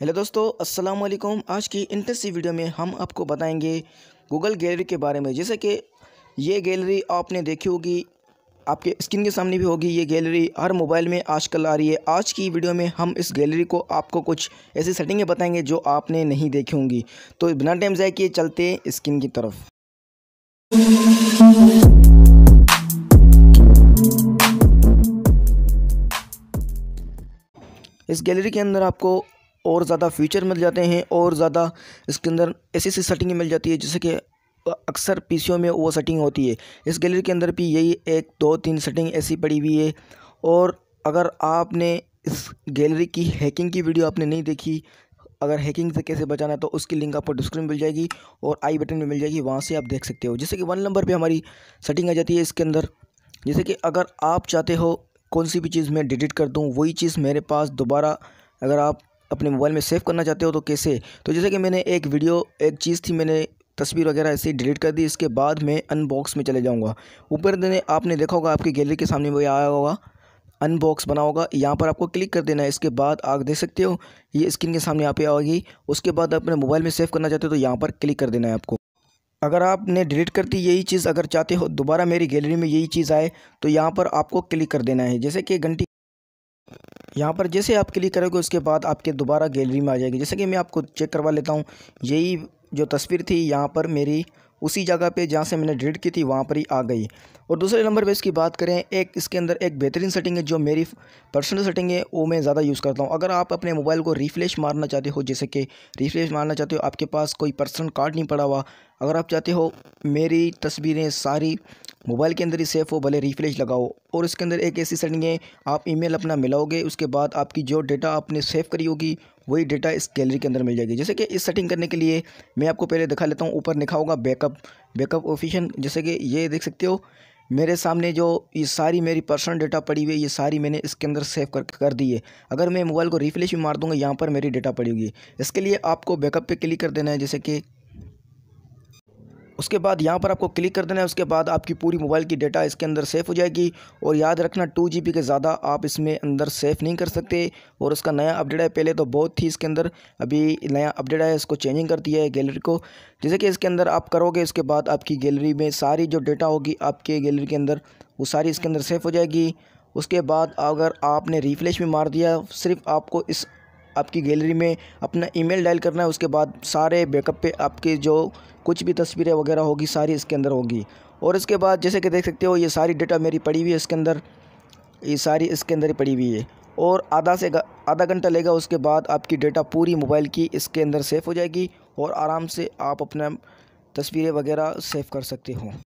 hello दोस्तों अस्सलाम वालेकुम आज की इंटरेस्टिंग वीडियो में हम आपको बताएंगे गूगल गैलरी के बारे में जैसे कि ये गैलरी आपने देखी होगी आपके स्क्रीन के सामने भी होगी ये गैलरी हर मोबाइल में आजकल आ रही है आज की वीडियो में हम इस गैलरी को आपको कुछ ऐसी सेटिंगें बताएंगे जो आपने नहीं देखी होंगी तो बिना टाइम जाए कि चलते स्क्रीन की तरफ इस गैलरी के अंदर आपको और ज़्यादा फीचर मिल जाते हैं और ज़्यादा इसके अंदर ऐसी ऐसी सेटिंग मिल जाती है जैसे कि अक्सर पी में वो सेटिंग होती है इस गैलरी के अंदर भी यही एक दो तीन सेटिंग ऐसी पड़ी हुई है और अगर आपने इस गैलरी की हैकिंग की वीडियो आपने नहीं देखी अगर हैकिंग से कैसे बचाना है तो उसकी लिंक आपको डिस्क्रिप्शन मिल जाएगी और आई बटन में मिल जाएगी वहाँ से आप देख सकते हो जैसे कि वन नंबर पे हमारी सेटिंग आ जाती है इसके अंदर जैसे कि अगर आप चाहते हो कौन सी भी चीज़ मैं डिलीट कर दूँ वही चीज़ मेरे पास दोबारा अगर आप अपने मोबाइल में सेव करना चाहते हो तो कैसे तो जैसे कि मैंने एक वीडियो एक चीज़ थी मैंने तस्वीर वगैरह ऐसे डिलीट कर दी इसके बाद मैं अनबॉक्स में चले जाऊँगा ऊपर देने आपने देखा होगा आपकी गैलरी के सामने वो आया होगा अनबॉक्स बना होगा यहाँ पर आपको क्लिक कर देना है इसके बाद आप देख सकते हो ये स्क्रीन के सामने यहाँ पे आएगी उसके बाद अपने मोबाइल में सेव करना चाहते हो तो यहाँ पर क्लिक कर देना है आपको अगर आपने डिलीट कर दी यही चीज़ अगर चाहते हो दोबारा मेरी गैलरी में यही चीज़ आए तो यहाँ पर आपको क्लिक कर देना है जैसे कि घंटी यहाँ पर जैसे आप क्लिक करोगे उसके बाद आपके दोबारा गैलरी में आ जाएगी जैसे कि मैं आपको चेक करवा लेता हूँ यही जो तस्वीर थी यहाँ पर मेरी उसी जगह पे जहाँ से मैंने डिलीट की थी वहाँ पर ही आ गई और दूसरे नंबर पे इसकी बात करें एक इसके अंदर एक बेहतरीन सेटिंग है जो मेरी पर्सनल सेटिंग है वो मैं ज़्यादा यूज़ करता हूँ अगर आप अपने मोबाइल को रिफ्रेश मारना चाहते हो जैसे कि रिफ्रेश मारना चाहते हो आपके पास कोई पर्सनल कार्ड नहीं पड़ा हुआ अगर आप चाहते हो मेरी तस्वीरें सारी मोबाइल के अंदर ही सेफ हो भले रिफ्रेश लगाओ और इसके अंदर एक ऐसी सेटिंग है आप ईमेल अपना मिलाओगे उसके बाद आपकी जो डेटा आपने सेव करी होगी वही डेटा इस गैलरी के अंदर मिल जाएगी जैसे कि इस सेटिंग करने के लिए मैं आपको पहले दिखा लेता हूँ ऊपर लिखा होगा बैकअप बैकअप ऑफिशन जैसे कि ये देख सकते हो मेरे सामने जो ये सारी मेरी पर्सनल डेटा पड़ी हुई है ये सारी मैंने इसके अंदर सेव कर कर दी है अगर मैं मोबाइल को रिफ्लेश भी मार दूंगा यहाँ पर मेरी डेटा पड़ी होगी इसके लिए आपको बैकअप पे क्लिक कर देना है जैसे कि उसके बाद यहाँ पर आपको क्लिक कर देना है उसके बाद आपकी पूरी मोबाइल की डेटा इसके अंदर सेफ हो जाएगी और याद रखना टू जी के ज़्यादा आप इसमें अंदर सेफ नहीं कर सकते और उसका नया अपडेट है पहले तो बहुत थी इसके अंदर अभी नया अपडेट है इसको चेंजिंग कर दिया है गैलरी को जैसे कि इसके अंदर आप करोगे उसके बाद आपकी गैलरी में सारी जो डेटा होगी आपके गैलरी के अंदर वो सारी इसके अंदर सेफ हो जाएगी उसके बाद अगर आपने रिफ्लेश भी मार दिया सिर्फ आपको इस आपकी गैलरी में अपना ईमेल डायल करना है उसके बाद सारे बैकअप पे आपके जो कुछ भी तस्वीरें वगैरह होगी सारी इसके अंदर होगी और इसके बाद जैसे कि देख सकते हो ये सारी डेटा मेरी पड़ी हुई है इसके अंदर ये सारी इसके अंदर ही पड़ी हुई है और आधा से आधा घंटा लेगा उसके बाद आपकी डेटा पूरी मोबाइल की इसके अंदर सेफ़ हो जाएगी और आराम से आप अपना तस्वीरें वगैरह सेव कर सकते हो